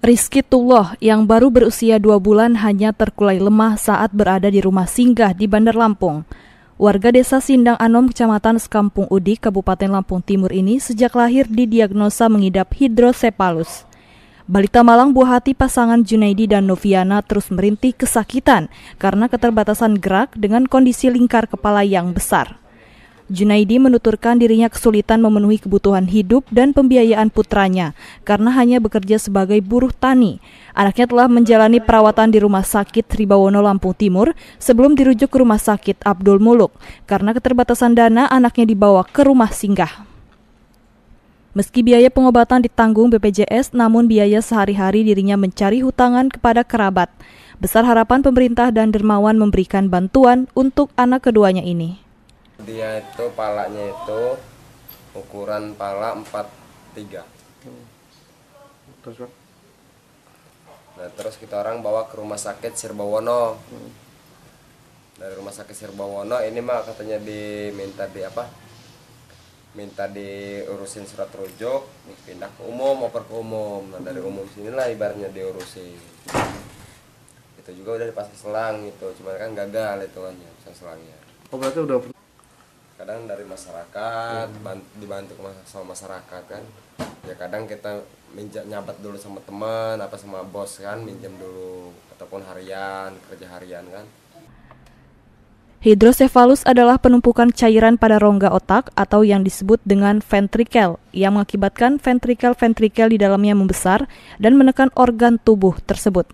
Rizky Tullah yang baru berusia dua bulan hanya terkulai lemah saat berada di rumah singgah di Bandar Lampung. Warga desa Sindang Anom, Kecamatan Sekampung Udi, Kabupaten Lampung Timur ini sejak lahir didiagnosa mengidap hidrosepalus. Balita malang buah hati pasangan Junaidi dan Noviana terus merintih kesakitan karena keterbatasan gerak dengan kondisi lingkar kepala yang besar. Junaidi menuturkan dirinya kesulitan memenuhi kebutuhan hidup dan pembiayaan putranya karena hanya bekerja sebagai buruh tani. Anaknya telah menjalani perawatan di Rumah Sakit Tribawono Lampung Timur sebelum dirujuk ke Rumah Sakit Abdul Muluk. Karena keterbatasan dana, anaknya dibawa ke rumah singgah. Meski biaya pengobatan ditanggung BPJS, namun biaya sehari-hari dirinya mencari hutangan kepada kerabat. Besar harapan pemerintah dan dermawan memberikan bantuan untuk anak keduanya ini dia itu palanya itu ukuran pala 43 hmm. terus nah terus kita orang bawa ke rumah sakit Sirbawono hmm. dari rumah sakit Sirbawono ini mah katanya diminta di apa minta diurusin surat rujuk pindah ke umum oper ke umum nah dari umum sini sinilah ibarnya diurusin itu juga udah dipasang selang gitu cuma kan gagal itu pasar selangnya oh berarti udah kadang dari masyarakat hmm. dibantu sama masyarakat kan ya kadang kita minjam nyabat dulu sama teman apa sama bos kan minjam dulu ataupun harian kerja harian kan Hidrosefalus adalah penumpukan cairan pada rongga otak atau yang disebut dengan ventrikel yang mengakibatkan ventrikel-ventrikel di dalamnya membesar dan menekan organ tubuh tersebut.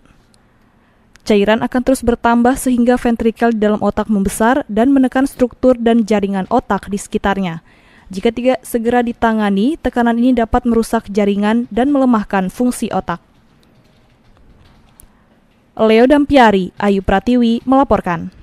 Cairan akan terus bertambah sehingga ventrikel di dalam otak membesar dan menekan struktur dan jaringan otak di sekitarnya. Jika tidak segera ditangani, tekanan ini dapat merusak jaringan dan melemahkan fungsi otak. Leo Dampiari, Ayu Pratiwi melaporkan.